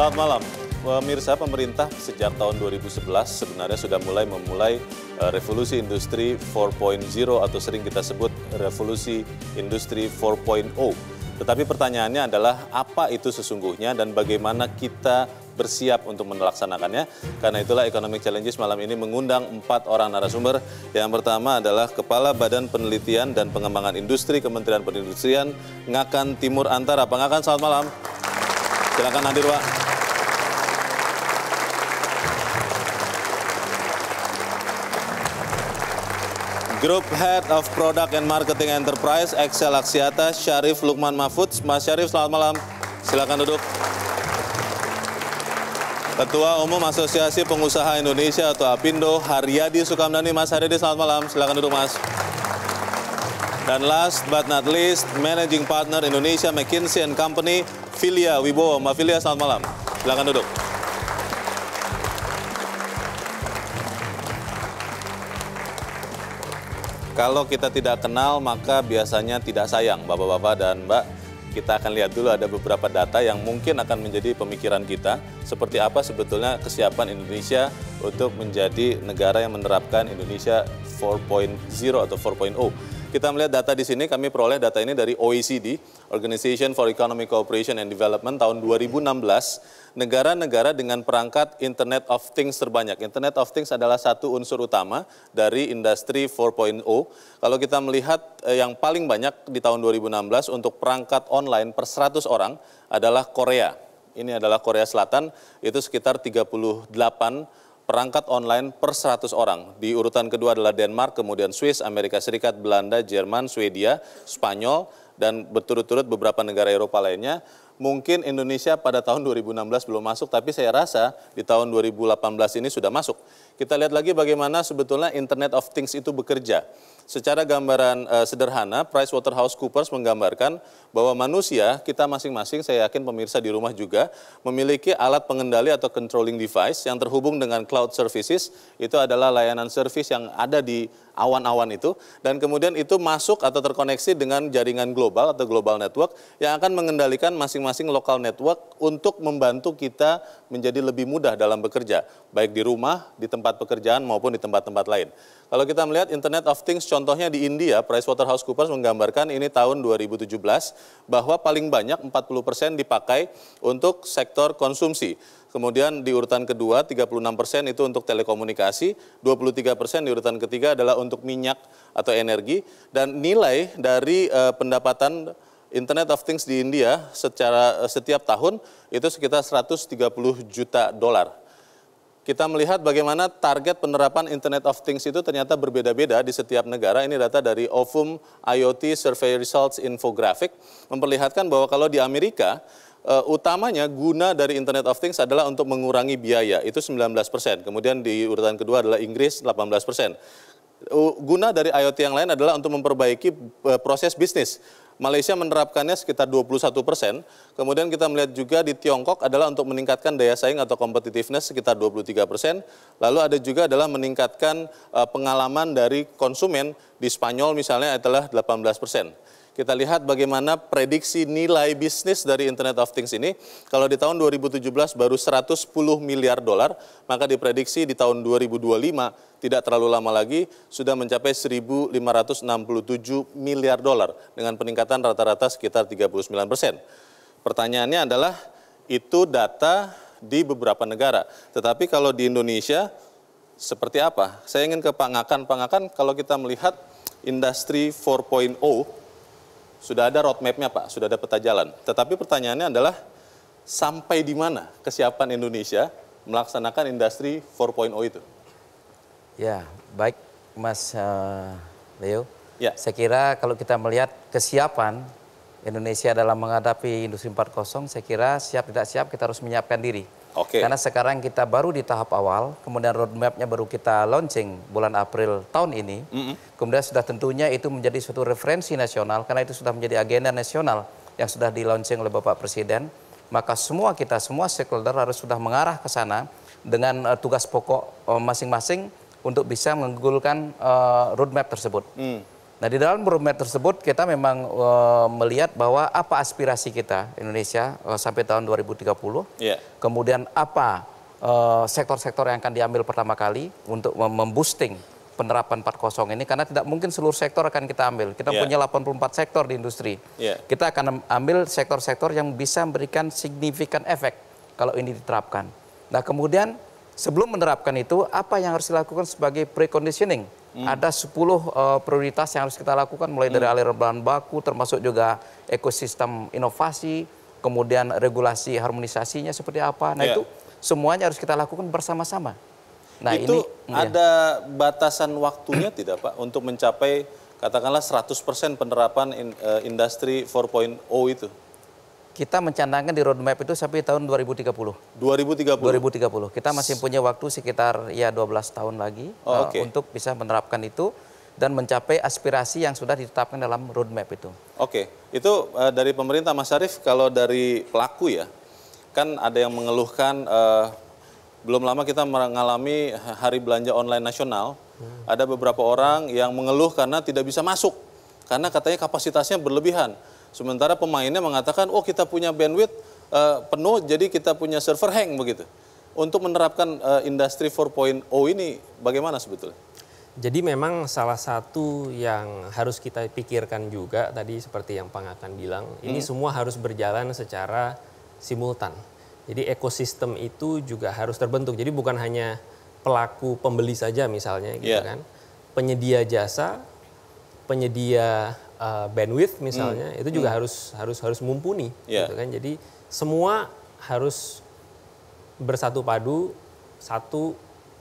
Selamat malam. Pemirsa pemerintah sejak tahun 2011 sebenarnya sudah mulai memulai eh, revolusi industri 4.0 atau sering kita sebut revolusi industri 4.0. Tetapi pertanyaannya adalah apa itu sesungguhnya dan bagaimana kita bersiap untuk melaksanakannya. Karena itulah Economic Challenges malam ini mengundang empat orang narasumber. Yang pertama adalah Kepala Badan Penelitian dan Pengembangan Industri Kementerian Perindustrian Ngakan Timur Antara. Pengakan, selamat malam. Silakan hadir, Pak. Group Head of Product and Marketing Enterprise Excel Aksiata Syarif Lukman Mahfudz, Mas Syarif, selamat malam. Silakan duduk. Ketua Umum Asosiasi Pengusaha Indonesia atau APindo, Haryadi Sukamdani. Mas Haryadi, selamat malam. Silakan duduk, Mas. Dan last but not least, Managing Partner Indonesia McKinsey and Company, Filia Wibowo. Mbak Filia, selamat malam. Silakan duduk. Kalau kita tidak kenal, maka biasanya tidak sayang, Bapak-Bapak dan Mbak. Kita akan lihat dulu ada beberapa data yang mungkin akan menjadi pemikiran kita, seperti apa sebetulnya kesiapan Indonesia untuk menjadi negara yang menerapkan Indonesia 4.0 atau 4.0. Kita melihat data di sini, kami peroleh data ini dari OECD, Organization for Economic Cooperation and Development tahun 2016, negara-negara dengan perangkat Internet of Things terbanyak. Internet of Things adalah satu unsur utama dari industri 4.0. Kalau kita melihat eh, yang paling banyak di tahun 2016 untuk perangkat online per 100 orang adalah Korea. Ini adalah Korea Selatan, itu sekitar 38 perangkat online per 100 orang. Di urutan kedua adalah Denmark, kemudian Swiss, Amerika Serikat, Belanda, Jerman, Swedia, Spanyol, dan berturut-turut beberapa negara Eropa lainnya. Mungkin Indonesia pada tahun 2016 belum masuk, tapi saya rasa di tahun 2018 ini sudah masuk. Kita lihat lagi bagaimana sebetulnya Internet of Things itu bekerja secara gambaran uh, sederhana Coopers menggambarkan bahwa manusia kita masing-masing saya yakin pemirsa di rumah juga memiliki alat pengendali atau controlling device yang terhubung dengan cloud services itu adalah layanan service yang ada di awan-awan itu dan kemudian itu masuk atau terkoneksi dengan jaringan global atau global network yang akan mengendalikan masing-masing lokal network untuk membantu kita menjadi lebih mudah dalam bekerja baik di rumah, di tempat pekerjaan maupun di tempat-tempat lain. Kalau kita melihat Internet of Things contohnya di India, PricewaterhouseCoopers menggambarkan ini tahun 2017 bahwa paling banyak 40% dipakai untuk sektor konsumsi kemudian di urutan kedua 36 persen itu untuk telekomunikasi, 23 persen di urutan ketiga adalah untuk minyak atau energi, dan nilai dari uh, pendapatan Internet of Things di India secara eh, setiap tahun itu sekitar 130 juta dolar. Kita melihat bagaimana target penerapan Internet of Things itu ternyata berbeda-beda di setiap negara. Ini data dari Ovum IoT Survey Results Infographic memperlihatkan bahwa kalau di Amerika uh, utamanya guna dari Internet of Things adalah untuk mengurangi biaya, itu 19 persen. Kemudian di urutan kedua adalah Inggris 18 persen. Uh, guna dari IoT yang lain adalah untuk memperbaiki uh, proses bisnis. Malaysia menerapkannya sekitar 21 persen. Kemudian kita melihat juga di Tiongkok adalah untuk meningkatkan daya saing atau competitiveness sekitar 23 persen. Lalu ada juga adalah meningkatkan uh, pengalaman dari konsumen di Spanyol misalnya adalah 18 persen. Kita lihat bagaimana prediksi nilai bisnis dari Internet of Things ini. Kalau di tahun 2017 baru 110 miliar dolar, maka diprediksi di tahun 2025 tidak terlalu lama lagi sudah mencapai 1.567 miliar dolar dengan peningkatan rata-rata sekitar 39 persen. Pertanyaannya adalah itu data di beberapa negara. Tetapi kalau di Indonesia seperti apa? Saya ingin ke Pak Ngakan. kalau kita melihat industri 4.0 sudah ada roadmapnya Pak, sudah ada peta jalan. Tetapi pertanyaannya adalah sampai di mana kesiapan Indonesia melaksanakan industri 4.0 itu? Ya, baik Mas uh, Leo. Ya. Saya kira kalau kita melihat kesiapan Indonesia dalam menghadapi industri 4.0, saya kira siap tidak siap kita harus menyiapkan diri Okay. Karena sekarang kita baru di tahap awal, kemudian roadmapnya baru kita launching bulan April tahun ini. Mm -hmm. Kemudian sudah tentunya itu menjadi suatu referensi nasional karena itu sudah menjadi agenda nasional yang sudah di launching oleh Bapak Presiden. Maka semua kita semua stakeholder harus sudah mengarah ke sana dengan uh, tugas pokok eh, masing-masing uh, untuk bisa menggulkan uh, roadmap tersebut. Mm. Nah di dalam roadmap tersebut kita memang e, melihat bahwa apa aspirasi kita Indonesia e, sampai tahun 2030, yeah. Iya. kemudian apa eh, sektor-sektor sektor -sektor yang akan diambil pertama kali untuk memboosting penerapan 40 ini karena tidak mungkin seluruh sektor akan kita ambil. Kita yeah. punya 84 sektor di industri. Yeah. Kita akan ambil sektor-sektor yang bisa memberikan signifikan efek kalau ini diterapkan. Nah kemudian sebelum menerapkan itu apa yang harus dilakukan sebagai preconditioning Hmm. Ada 10 uh, eh, prioritas yang harus kita lakukan mulai dari hmm. aliran bahan baku termasuk juga ekosistem inovasi, kemudian regulasi harmonisasinya seperti apa. Nah, yeah. itu semuanya harus kita lakukan bersama-sama. Nah, itu ini hmm, iya. ada ya. batasan waktunya tidak, Pak, untuk mencapai katakanlah 100% penerapan in, uh, industri 4.0 itu? kita mencanangkan di roadmap itu sampai tahun 2030. 2030. 2030. Kita masih punya waktu sekitar ya 12 tahun lagi oh, eh, okay. untuk bisa menerapkan itu dan mencapai aspirasi yang sudah ditetapkan dalam roadmap itu. Oke, okay. itu uh, dari pemerintah Mas Arief kalau dari pelaku ya. Kan ada yang mengeluhkan uh, belum lama kita mengalami hari belanja online nasional. Hmm. Ada beberapa orang yang mengeluh karena tidak bisa masuk karena katanya kapasitasnya berlebihan Sementara pemainnya mengatakan, oh kita punya bandwidth uh, penuh, jadi kita punya server hang begitu. Untuk menerapkan uh, industri 4.0 ini bagaimana sebetulnya? Jadi memang salah satu yang harus kita pikirkan juga tadi seperti yang Pang akan bilang, hmm. ini semua harus berjalan secara simultan. Jadi ekosistem itu juga harus terbentuk. Jadi bukan hanya pelaku pembeli saja misalnya gitu yeah. kan. Penyedia jasa, penyedia uh, bandwidth misalnya hmm. itu juga hmm. harus harus harus mumpuni yeah. gitu kan jadi semua harus bersatu padu satu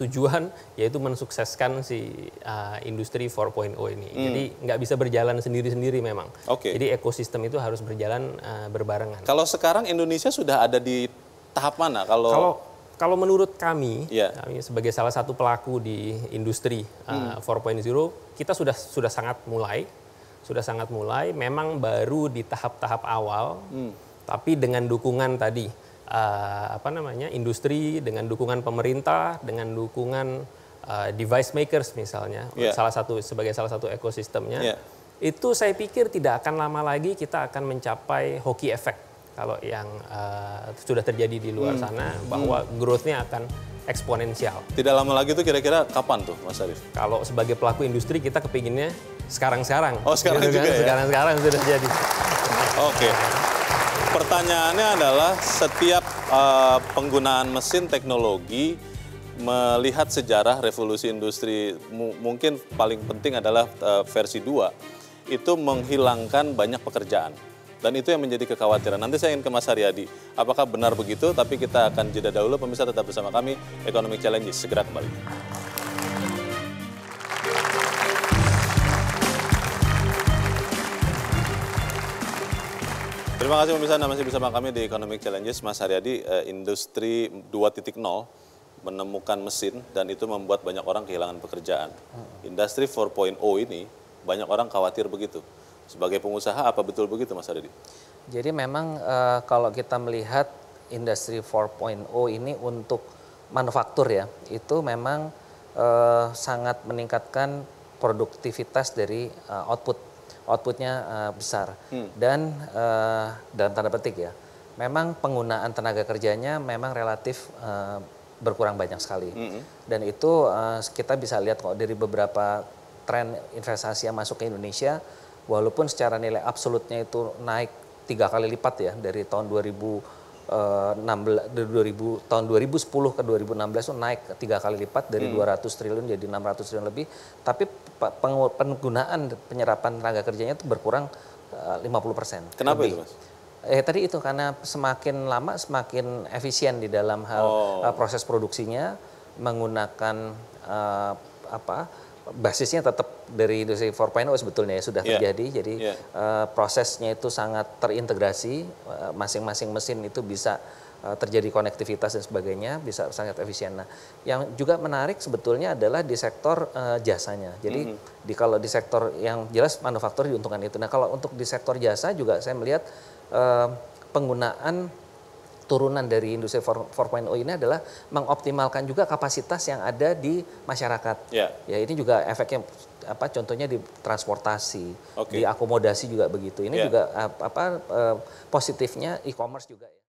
tujuan yaitu mensukseskan si uh, industri 4.0 ini. Hmm. Jadi nggak bisa berjalan sendiri-sendiri memang. Okay. Jadi ekosistem itu harus berjalan uh, berbarengan. Kalau sekarang Indonesia sudah ada di tahap mana kalau Kalau kalau menurut kami, yeah. kami sebagai salah satu pelaku di industri uh, hmm. 4.0, kita sudah sudah sangat mulai sudah sangat mulai. Memang baru di tahap-tahap awal, hmm. tapi dengan dukungan tadi uh, apa namanya industri, dengan dukungan pemerintah, dengan dukungan uh, device makers misalnya, yeah. salah satu sebagai salah satu ekosistemnya. Yeah. Itu saya pikir tidak akan lama lagi kita akan mencapai hoki efek kalau yang uh, sudah terjadi di luar hmm. sana hmm. bahwa hmm. growth-nya akan eksponensial. Tidak lama lagi itu kira-kira kapan tuh Mas Arif? Kalau sebagai pelaku industri kita kepinginnya sekarang-sekarang. Oh sekarang gitu juga kan? ya? Sekarang-sekarang sudah jadi. Oke. Okay. Pertanyaannya adalah setiap uh, penggunaan mesin teknologi melihat sejarah revolusi industri mungkin paling penting adalah uh, versi 2 itu menghilangkan banyak pekerjaan dan itu yang menjadi kekhawatiran. Nanti saya ingin ke Mas Haryadi, apakah benar begitu? Tapi kita akan jeda dahulu pemirsa tetap bersama kami Economic Challenges segera kembali. Terima kasih pemirsa Anda masih bersama kami di Economic Challenges. Mas Haryadi, eh, industri 2.0 menemukan mesin dan itu membuat banyak orang kehilangan pekerjaan. Hmm. Industri 4.0 ini banyak orang khawatir begitu. Sebagai pengusaha apa betul begitu Mas Haryadi? Jadi memang uh, kalau kita melihat industri 4.0 ini untuk manufaktur ya, itu memang uh, sangat meningkatkan produktivitas dari uh, output outputnya uh, besar. Hmm. Dan uh, dalam tanda petik ya, memang penggunaan tenaga kerjanya memang relatif uh, berkurang banyak sekali. Hmm. hmm. Dan itu uh, kita bisa lihat kok dari beberapa tren investasi yang masuk ke Indonesia, walaupun secara nilai absolutnya itu naik tiga kali lipat ya dari tahun 2000 16, eh, 2000, tahun 2010 ke 2016 itu naik tiga kali lipat dari hmm. 200 triliun jadi 600 triliun lebih. Tapi penggunaan penyerapan tenaga kerjanya itu berkurang 50 eh, persen. Kenapa lebih. itu mas? Eh tadi itu karena semakin lama semakin efisien di dalam hal oh. uh, proses produksinya menggunakan uh, apa basisnya tetap dari industri 4.0 sebetulnya ya sudah yeah. terjadi. Jadi yeah. Iya. uh, prosesnya itu sangat terintegrasi, eh, masing-masing uh, mesin itu bisa uh, terjadi konektivitas dan sebagainya, bisa sangat efisien. Nah, yang juga menarik sebetulnya adalah di sektor uh, jasanya. Jadi mm -hmm. di kalau di sektor yang jelas manufaktur diuntungkan itu. Nah, kalau untuk di sektor jasa juga saya melihat uh, penggunaan turunan dari industri 4.0 ini adalah mengoptimalkan juga kapasitas yang ada di masyarakat. Yeah. Ya ini juga efeknya apa contohnya di transportasi, okay. di akomodasi juga begitu. Ini yeah. juga apa eh, positifnya e-commerce juga. Ya.